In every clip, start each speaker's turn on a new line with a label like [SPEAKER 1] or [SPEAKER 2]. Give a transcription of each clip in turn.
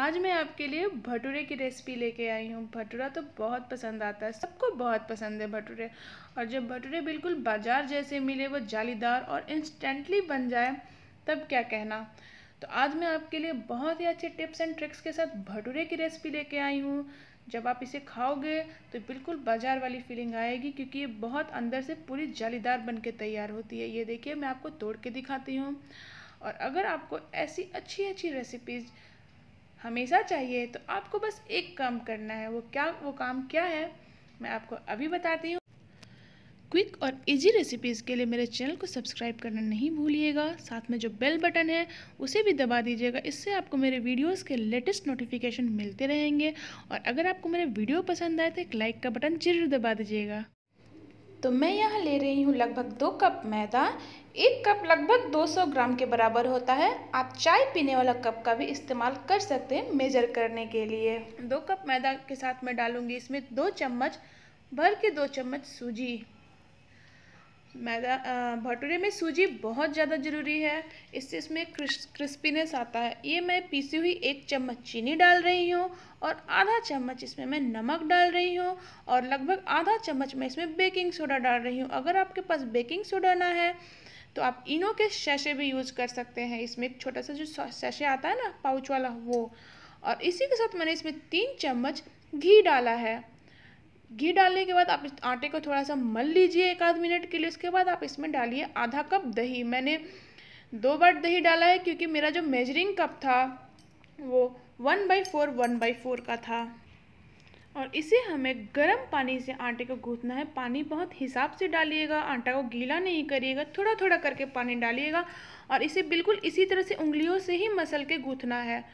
[SPEAKER 1] आज मैं आपके लिए भटूरे की रेसिपी लेके आई हूँ भटूरा तो बहुत पसंद आता है सबको बहुत पसंद है भटूरे और जब भटूरे बिल्कुल बाजार जैसे मिले वो जालीदार और इंस्टेंटली बन जाए तब क्या कहना तो आज मैं आपके लिए बहुत ही अच्छे टिप्स एंड ट्रिक्स के साथ भटूरे की रेसिपी लेके आई हूँ जब आप इसे खाओगे तो बिल्कुल बाजार वाली फीलिंग आएगी क्योंकि ये बहुत अंदर से पूरी जालीदार बन के तैयार होती है ये देखिए मैं आपको तोड़ के दिखाती हूँ और अगर आपको ऐसी अच्छी अच्छी रेसिपीज़ हमेशा चाहिए तो आपको बस एक काम करना है वो क्या वो काम क्या है मैं आपको अभी बताती हूँ क्विक और इजी रेसिपीज़ के लिए मेरे चैनल को सब्सक्राइब करना नहीं भूलिएगा साथ में जो बेल बटन है उसे भी दबा दीजिएगा इससे आपको मेरे वीडियोस के लेटेस्ट नोटिफिकेशन मिलते रहेंगे और अगर आपको मेरे वीडियो पसंद आए तो एक लाइक का बटन जरूर दबा दीजिएगा तो मैं यहाँ ले रही हूँ लगभग दो कप मैदा एक कप लगभग 200 ग्राम के बराबर होता है आप चाय पीने वाला कप का भी इस्तेमाल कर सकते हैं मेजर करने के लिए दो कप मैदा के साथ मैं डालूँगी इसमें दो चम्मच भर के दो चम्मच सूजी मैदा भटूरे में सूजी बहुत ज़्यादा ज़रूरी है इससे इसमें क्रिस, क्रिस्पीनेस आता है ये मैं पीसी हुई एक चम्मच चीनी डाल रही हूँ और आधा चम्मच इसमें मैं नमक डाल रही हूँ और लगभग आधा चम्मच मैं इसमें बेकिंग सोडा डाल रही हूँ अगर आपके पास बेकिंग सोडा ना है तो आप इनो के शैशे भी यूज़ कर सकते हैं इसमें एक छोटा सा जो सैशे आता है ना पाउच वाला वो और इसी के साथ मैंने इसमें तीन चम्मच घी डाला है घी डालने के बाद आप इस आटे को थोड़ा सा मल लीजिए एक आध मिनट के लिए उसके बाद आप इसमें डालिए आधा कप दही मैंने दो बार दही डाला है क्योंकि मेरा जो मेजरिंग कप था वो one by four one by four का था और इसे हमें गर्म पानी से आटे को गूंथना है पानी बहुत हिसाब से डालिएगा आटा को गीला नहीं करिएगा थोड़ा थोड़ा करके पानी डालिएगा और इसे बिल्कुल इसी तरह से उंगलियों से ही मसल के गूंथना है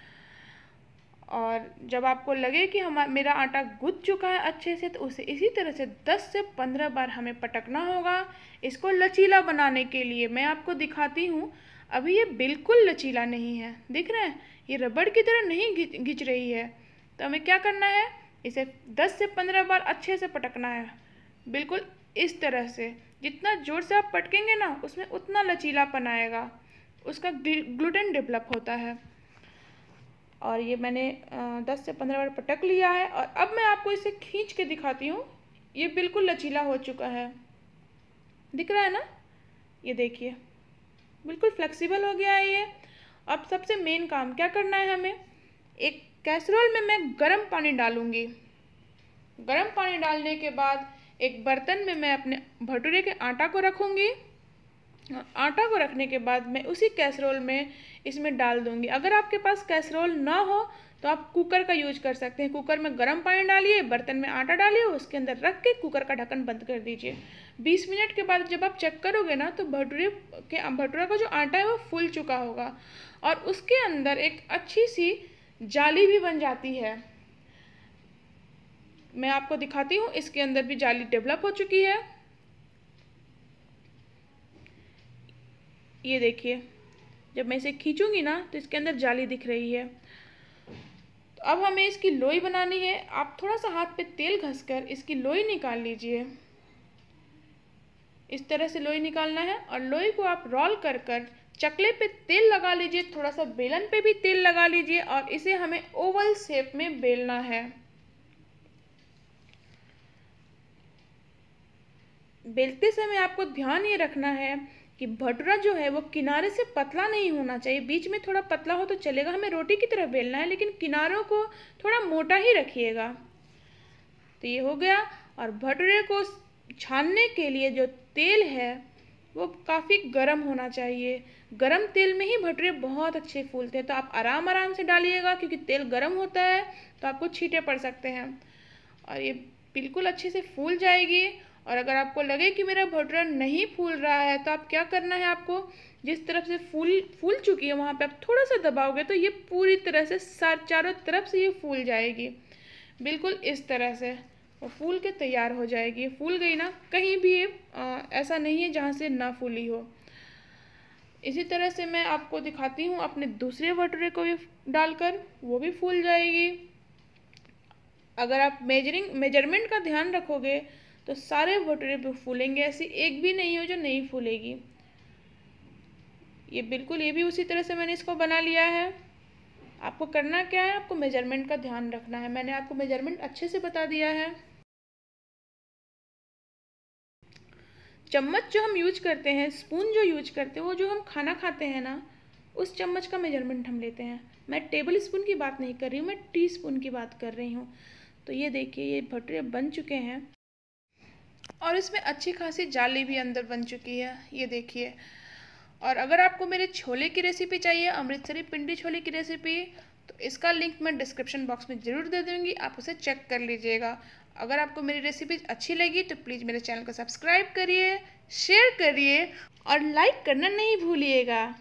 [SPEAKER 1] और जब आपको लगे कि हमारा मेरा आटा गुद चुका है अच्छे से तो उसे इसी तरह से 10 से 15 बार हमें पटकना होगा इसको लचीला बनाने के लिए मैं आपको दिखाती हूँ अभी ये बिल्कुल लचीला नहीं है दिख रहे हैं ये रबड़ की तरह नहीं घिंच रही है तो हमें क्या करना है इसे 10 से 15 बार अच्छे से पटकना है बिल्कुल इस तरह से जितना ज़ोर से आप पटकेंगे ना उसमें उतना लचीलापन आएगा उसका ग्लूटेन डेवलप होता है और ये मैंने दस से पंद्रह बार पटक लिया है और अब मैं आपको इसे खींच के दिखाती हूँ ये बिल्कुल लचीला हो चुका है दिख रहा है ना ये देखिए बिल्कुल फ्लेक्सिबल हो गया है ये अब सबसे मेन काम क्या करना है हमें एक कैसरोल में मैं गर्म पानी डालूँगी गर्म पानी डालने के बाद एक बर्तन में मैं अपने भटूरे के आटा को रखूँगी आटा को रखने के बाद मैं उसी कैसरोल में इसमें डाल दूंगी अगर आपके पास कैसरोल ना हो तो आप कुकर का यूज कर सकते हैं कुकर में गर्म पानी डालिए बर्तन में आटा डालिए उसके अंदर रख के कुकर का ढक्कन बंद कर दीजिए 20 मिनट के बाद जब आप चेक करोगे ना तो भटूरे के भटूरा का जो आटा है वो फूल चुका होगा और उसके अंदर एक अच्छी सी जाली भी बन जाती है मैं आपको दिखाती हूँ इसके अंदर भी जाली डेवलप हो चुकी है ये देखिए जब मैं इसे खींचूंगी ना तो इसके अंदर जाली दिख रही है तो अब हमें इसकी लोई बनानी है आप थोड़ा सा हाथ पे तेल घसकर इसकी लोई निकाल लीजिए इस तरह से लोई निकालना है और लोई को आप रोल कर कर चकले पे तेल लगा लीजिए थोड़ा सा बेलन पे भी तेल लगा लीजिए और इसे हमें ओवल शेप में बेलना है बेलते समय आपको ध्यान ये रखना है कि भटूरा जो है वो किनारे से पतला नहीं होना चाहिए बीच में थोड़ा पतला हो तो चलेगा हमें रोटी की तरह बेलना है लेकिन किनारों को थोड़ा मोटा ही रखिएगा तो ये हो गया और भटूरे को छानने के लिए जो तेल है वो काफ़ी गर्म होना चाहिए गर्म तेल में ही भटूरे बहुत अच्छे फूलते हैं तो आप आराम आराम से डालिएगा क्योंकि तेल गर्म होता है तो आपको छीटे पड़ सकते हैं और ये बिल्कुल अच्छे से फूल जाएगी और अगर आपको लगे कि मेरा भटूरा नहीं फूल रहा है तो आप क्या करना है आपको जिस तरफ से फूल फूल चुकी है वहाँ पे आप थोड़ा सा दबाओगे तो ये पूरी तरह से सार चारों तरफ से ये फूल जाएगी बिल्कुल इस तरह से वो फूल के तैयार हो जाएगी फूल गई ना कहीं भी ये ऐसा नहीं है जहाँ से ना फूली हो इसी तरह से मैं आपको दिखाती हूँ अपने दूसरे भटूरे को भी डालकर वो भी फूल जाएगी अगर आप मेजरिंग मेजरमेंट का ध्यान रखोगे तो सारे भटूरे फूलेंगे ऐसी एक भी नहीं हो जो नहीं फूलेगी ये बिल्कुल ये भी उसी तरह से मैंने इसको बना लिया है आपको करना क्या है आपको मेजरमेंट का ध्यान रखना है मैंने आपको मेजरमेंट अच्छे से बता दिया है चम्मच जो हम यूज करते हैं स्पून जो यूज करते हैं वो जो हम खाना खाते हैं ना उस चम्मच का मेजरमेंट हम लेते हैं मैं टेबल स्पून की बात नहीं कर रही हूँ मैं टी स्पून की बात कर रही हूँ तो ये देखिए ये भटूरे बन चुके हैं और इसमें अच्छी खासी जाली भी अंदर बन चुकी है ये देखिए और अगर आपको मेरे छोले की रेसिपी चाहिए अमृतसरी पिंडी छोले की रेसिपी तो इसका लिंक मैं डिस्क्रिप्शन बॉक्स में ज़रूर दे दूँगी आप उसे चेक कर लीजिएगा अगर आपको मेरी रेसिपीज अच्छी लगी तो प्लीज़ मेरे चैनल को सब्सक्राइब करिए शेयर करिए और लाइक करना नहीं भूलिएगा